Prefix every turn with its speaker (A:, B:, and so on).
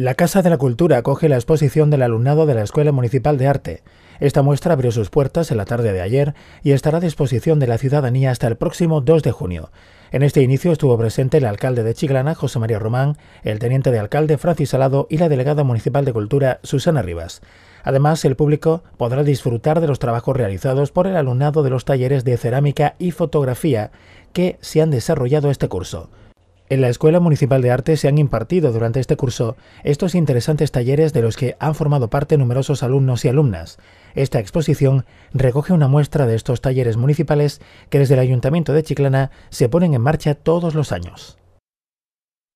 A: La Casa de la Cultura acoge la exposición del alumnado de la Escuela Municipal de Arte. Esta muestra abrió sus puertas en la tarde de ayer y estará a disposición de la ciudadanía hasta el próximo 2 de junio. En este inicio estuvo presente el alcalde de chiglana José María Román, el teniente de alcalde, Francis Salado, y la delegada municipal de Cultura, Susana Rivas. Además, el público podrá disfrutar de los trabajos realizados por el alumnado de los talleres de cerámica y fotografía que se han desarrollado este curso. En la Escuela Municipal de Arte se han impartido durante este curso estos interesantes talleres de los que han formado parte numerosos alumnos y alumnas. Esta exposición recoge una muestra de estos talleres municipales que desde el Ayuntamiento de Chiclana se ponen en marcha todos los años.